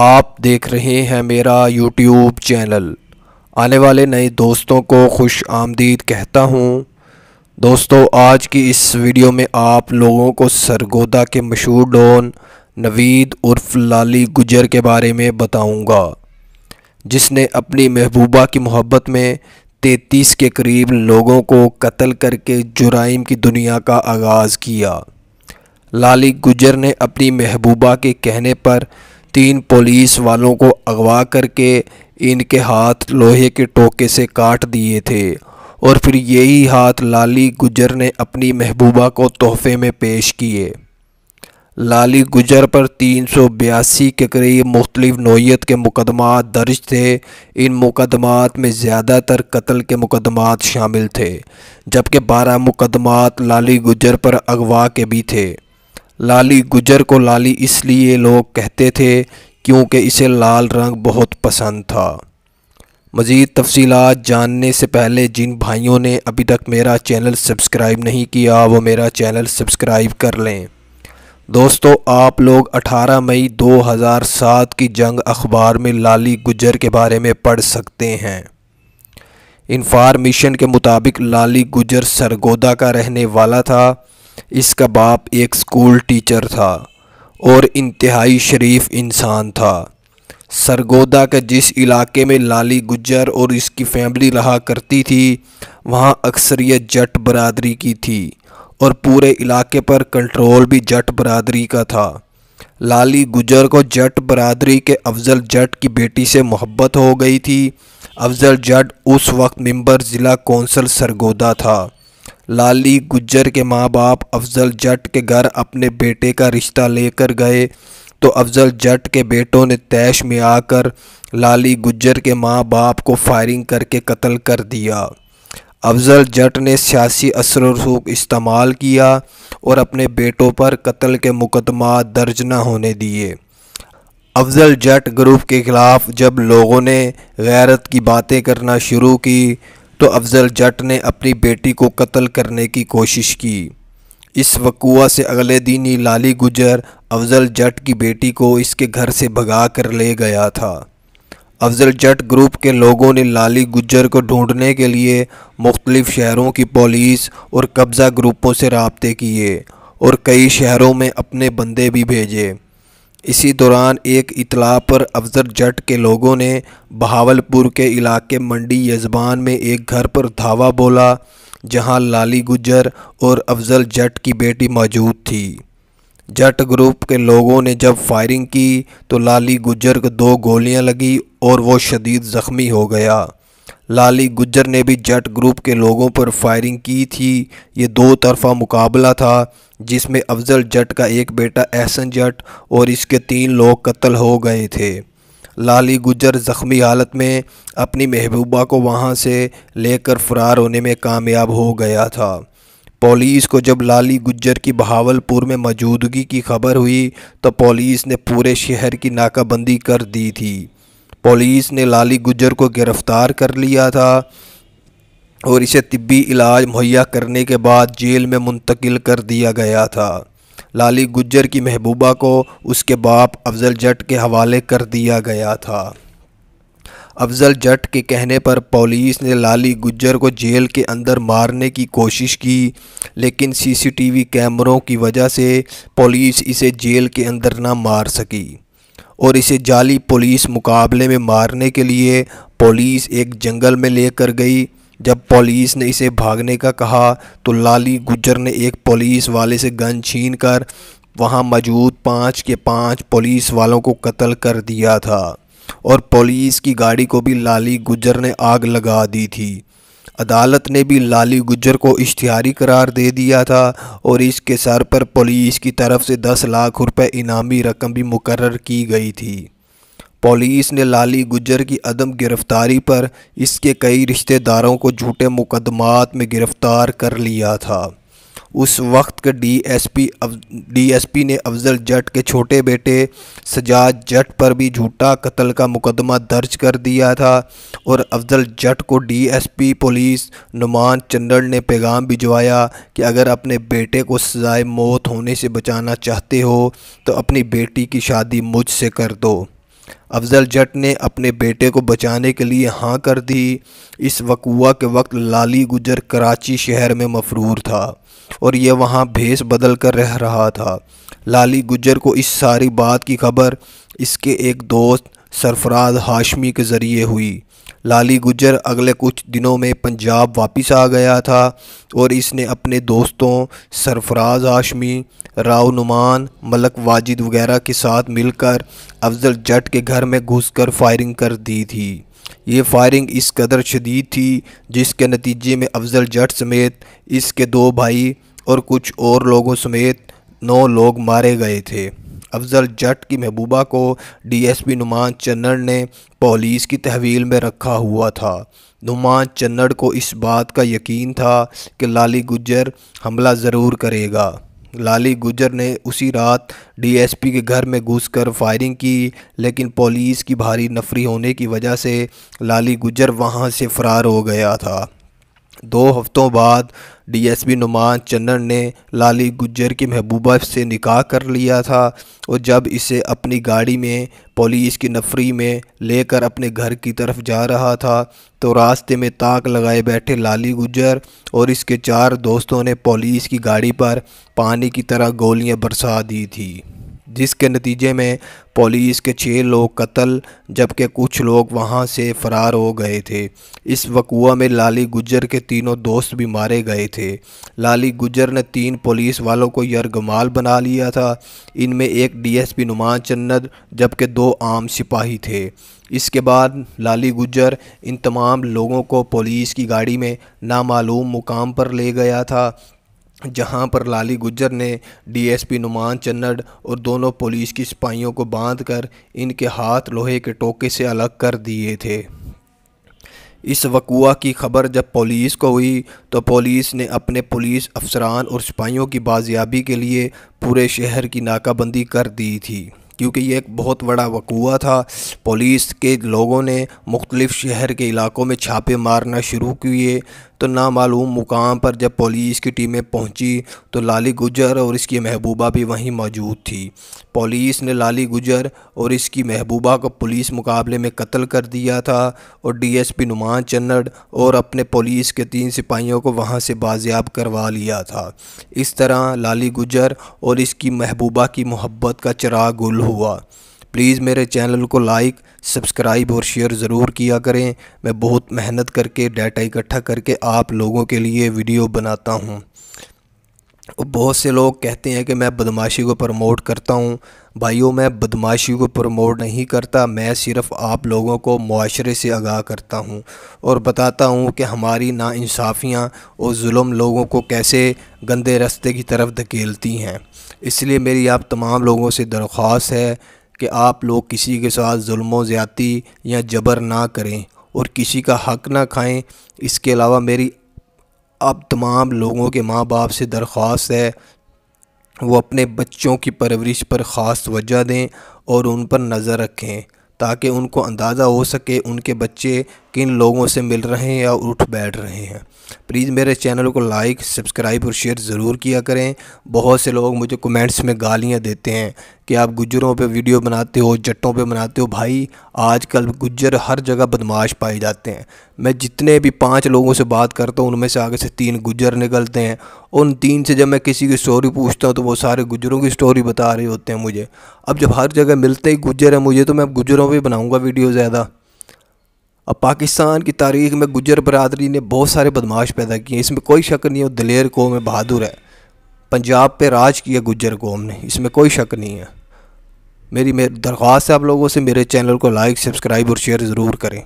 आप देख रहे हैं मेरा यूट्यूब चैनल आने वाले नए दोस्तों को खुश आमदीद कहता हूँ दोस्तों आज की इस वीडियो में आप लोगों को सरगोदा के मशहूर डॉन नवीद उर्फ लाली गुजर के बारे में बताऊंगा जिसने अपनी महबूबा की मोहब्बत में तैतीस के करीब लोगों को कत्ल करके जुराइम की दुनिया का आगाज़ किया लाली गुजर ने अपनी महबूबा के कहने पर तीन पुलिस वालों को अगवा करके इनके हाथ लोहे के टोके से काट दिए थे और फिर यही हाथ लाली गुजर ने अपनी महबूबा को तोहफे में पेश किए लाली गुजर पर तीन सौ बयासी के करीब मुख्तलिफ नोयत के मुकदमा दर्ज थे इन मुकदमात में ज़्यादातर कत्ल के मुकदमात शामिल थे जबकि बारह मुकदमात लाली गुजर पर अगवा के भी थे लाली गुजर को लाली इसलिए लोग कहते थे क्योंकि इसे लाल रंग बहुत पसंद था मज़ीद तफसीत जानने से पहले जिन भाइयों ने अभी तक मेरा चैनल सब्सक्राइब नहीं किया वो मेरा चैनल सब्सक्राइब कर लें दोस्तों आप लोग 18 मई 2007 की जंग अखबार में लाली गुजर के बारे में पढ़ सकते हैं इंफार्मेशन के मुताबिक लाली गुजर सरगोदा का रहने वाला था इसका बाप एक स्कूल टीचर था और इंतहाई शरीफ इंसान था सरगोदा के जिस इलाके में लाली गुजर और इसकी फैमिली रहा करती थी वहाँ अक्सरियत जट बरदरी की थी और पूरे इलाके पर कंट्रोल भी जट बरदरी का था लाली गुजर को जट बरदरी के अफजल जट की बेटी से मोहब्बत हो गई थी अफजल जट उस वक्त मेंबर ज़िला कौंसल सरगोदा था लाली गुज्जर के माँ बाप अफजल जट के घर अपने बेटे का रिश्ता लेकर गए तो अफजल जट के बेटों ने तैश में आकर लाली गुज्जर के माँ बाप को फायरिंग करके कत्ल कर दिया अफजल जट ने सियासी असर रसूख इस्तेमाल किया और अपने बेटों पर कत्ल के मुकदमा दर्ज न होने दिए अफजल जट ग्रुप के ख़िलाफ़ जब लोगों ने गैरत की बातें करना शुरू की तो अफजल जट ने अपनी बेटी को कत्ल करने की कोशिश की इस वकुआ से अगले दिन ही लाली गुजर अफजल जट की बेटी को इसके घर से भगा कर ले गया था अफजल जट ग्रुप के लोगों ने लाली गुजर को ढूंढने के लिए मुख्तलिफ़ शहरों की पुलिस और कब्ज़ा ग्रुपों से रबते किए और कई शहरों में अपने बंदे भी भेजे इसी दौरान एक इतला पर अफजर जट के लोगों ने बहावलपुर के इलाके मंडी यजबान में एक घर पर धावा बोला जहां लाली गुजर और अफजल जट की बेटी मौजूद थी जट ग्रुप के लोगों ने जब फायरिंग की तो लाली गुजर को दो गोलियां लगी और वो शदीद ज़ख्मी हो गया लाली गुज्जर ने भी जट ग्रुप के लोगों पर फायरिंग की थी ये दो तरफा मुकाबला था जिसमें अफजल जट का एक बेटा एहसन जट और इसके तीन लोग कत्ल हो गए थे लाली गुजर ज़ख्मी हालत में अपनी महबूबा को वहाँ से लेकर फ़रार होने में कामयाब हो गया था पुलिस को जब लाली गुज्जर की बहावलपुर में मौजूदगी की खबर हुई तो पुलिस ने पूरे शहर की नाकाबंदी कर दी थी पुलिस ने लाली गुजर को गिरफ़्तार कर लिया था और इसे तिब्बी इलाज मुहैया करने के बाद जेल में मुंतकिल कर दिया गया था लाली गुजर की महबूबा को उसके बाप अफजल जट के हवाले कर दिया गया था अफजल जट के कहने पर पुलिस ने लाली गुजर को जेल के अंदर मारने की कोशिश की लेकिन सीसीटीवी कैमरों की वजह से पुलिस इसे जेल के अंदर ना मार सकी और इसे जाली पुलिस मुकाबले में मारने के लिए पुलिस एक जंगल में लेकर गई जब पुलिस ने इसे भागने का कहा तो लाली गुजर ने एक पुलिस वाले से गन छीन कर वहाँ मौजूद पाँच के पाँच पुलिस वालों को कत्ल कर दिया था और पुलिस की गाड़ी को भी लाली गुजर ने आग लगा दी थी अदालत ने भी लाली गुज्जर को इश्तिहारी करार दे दिया था और इसके सर पर पुलिस की तरफ से दस लाख रुपए इनामी रकम भी मुकर की गई थी पुलिस ने लाली गुज्जर की अदम गिरफ्तारी पर इसके कई रिश्तेदारों को झूठे मुकदमात में गिरफ़्तार कर लिया था उस वक्त के डीएसपी डीएसपी ने अफजल जट के छोटे बेटे सजाद जट पर भी झूठा कत्ल का मुकदमा दर्ज कर दिया था और अफजल जट को डीएसपी पुलिस नुमान चंदड़ ने पैगाम भिजवाया कि अगर अपने बेटे को सजाए मौत होने से बचाना चाहते हो तो अपनी बेटी की शादी मुझसे कर दो अफजल जट ने अपने बेटे को बचाने के लिए हाँ कर दी इस वकूआ के वक्त लाली गुजर कराची शहर में मफरूर था और यह वहाँ भेस बदल कर रह रहा था लाली गुजर को इस सारी बात की खबर इसके एक दोस्त सरफराज हाशमी के ज़रिए हुई लाली गुजर अगले कुछ दिनों में पंजाब वापस आ गया था और इसने अपने दोस्तों सरफराज हाशमी राव नुमान मलक वाजिद वगैरह के साथ मिलकर अफजल जट के घर में घुसकर फायरिंग कर दी थी ये फायरिंग इस कदर शदीद थी जिसके नतीजे में अफजल जट समेत इसके दो भाई और कुछ और लोगों समेत नौ लोग मारे गए थे अफजल जट की महबूबा को डीएसपी नुमान चन्नड़ ने पुलिस की तहवील में रखा हुआ था नुमान चन्नड़ को इस बात का यकीन था कि लाली गुजर हमला ज़रूर करेगा लाली गुजर ने उसी रात डीएसपी के घर में घुसकर फायरिंग की लेकिन पुलिस की भारी नफरी होने की वजह से लाली गुजर वहां से फ़रार हो गया था दो हफ्तों बाद डीएसपी नुमान चन्न ने लाली गुज्जर की महबूबा से निकाह कर लिया था और जब इसे अपनी गाड़ी में पुलिस की नफरी में लेकर अपने घर की तरफ जा रहा था तो रास्ते में ताक लगाए बैठे लाली गुज्जर और इसके चार दोस्तों ने पुलिस की गाड़ी पर पानी की तरह गोलियां बरसा दी थी जिसके नतीजे में पुलिस के छः लोग कत्ल जबकि कुछ लोग वहां से फ़रार हो गए थे इस वकुआ में लाली गुजर के तीनों दोस्त भी मारे गए थे लाली गुजर ने तीन पुलिस वालों को यरगमाल बना लिया था इनमें एक डीएसपी नुमान चन्नद जबकि दो आम सिपाही थे इसके बाद लाली गुजर इन तमाम लोगों को पुलिस की गाड़ी में नामालूम मुकाम पर ले गया था जहां पर लाली गुजर ने डीएसपी नुमान चन्नड़ और दोनों पुलिस की सिपाहियों को बांधकर इनके हाथ लोहे के टोके से अलग कर दिए थे इस वकुआ की खबर जब पुलिस को हुई तो पुलिस ने अपने पुलिस अफसरान और सिपाहियों की बाजियाबी के लिए पूरे शहर की नाकाबंदी कर दी थी क्योंकि ये एक बहुत बड़ा वकूआ था पुलिस के लोगों ने मुख्तलिफ़ शहर के इलाकों में छापे मारना शुरू किए तो नामालूम मुकाम पर जब पुलिस की टीमें पहुंची तो लाली गुजर और इसकी महबूबा भी वहीं मौजूद थी पुलिस ने लाली गुजर और इसकी महबूबा को पुलिस मुकाबले में कत्ल कर दिया था और डीएसपी नुमान चन्नड और अपने पुलिस के तीन सिपाहियों को वहाँ से बाजियाब करवा लिया था इस तरह लाली गुजर और इसकी महबूबा की मोहब्बत का चरा गुल हुआ प्लीज़ मेरे चैनल को लाइक सब्सक्राइब और शेयर ज़रूर किया करें मैं बहुत मेहनत करके डाटा इकट्ठा करके आप लोगों के लिए वीडियो बनाता हूँ बहुत से लोग कहते हैं कि मैं बदमाशी को प्रमोट करता हूँ भाइयों मैं बदमाशी को प्रमोट नहीं करता मैं सिर्फ़ आप लोगों को माशरे से आगाह करता हूँ और बताता हूँ कि हमारी नाानसाफ़ियाँ और जुल्म लोगों को कैसे गंदे रास्ते की तरफ धकेलती हैं इसलिए मेरी आप तमाम लोगों से दरख्वास्त है कि आप लोग किसी के साथ जुल्म ज़्यादी या जबर ना करें और किसी का हक ना खाएं इसके अलावा मेरी अब तमाम लोगों के माँ बाप से दरख्वास्त है वो अपने बच्चों की परवरिश पर ख़ास तोज्जा दें और उन पर नज़र रखें ताकि उनको अंदाज़ा हो सके उनके बच्चे किन लोगों से मिल रहे हैं या उठ बैठ रहे हैं प्लीज़ मेरे चैनल को लाइक सब्सक्राइब और शेयर ज़रूर किया करें बहुत से लोग मुझे कमेंट्स में गालियाँ देते हैं कि आप गुजरों पे वीडियो बनाते हो जट्टों पे बनाते हो भाई आजकल गुजर हर जगह बदमाश पाए जाते हैं मैं जितने भी पांच लोगों से बात करता हूँ उनमें से आगे से तीन गुजर निकलते हैं उन तीन से जब मैं किसी की स्टोरी पूछता हूँ तो वो सारे गुजरों की स्टोरी बता रहे होते हैं मुझे अब जब हर जगह मिलते ही गुजर है मुझे तो मैं गुजरों पर बनाऊँगा वीडियो ज़्यादा अब पाकिस्तान की तारीख में गुजर बरदरी ने बहुत सारे बदमाश पैदा किए इसमें कोई शक नहीं है दिलेर कौम है बहादुर है पंजाब पे राज किया गुजर कौम ने इसमें कोई शक नहीं है मेरी मेरी दरख्वास्त है आप लोगों से मेरे चैनल को लाइक सब्सक्राइब और शेयर ज़रूर करें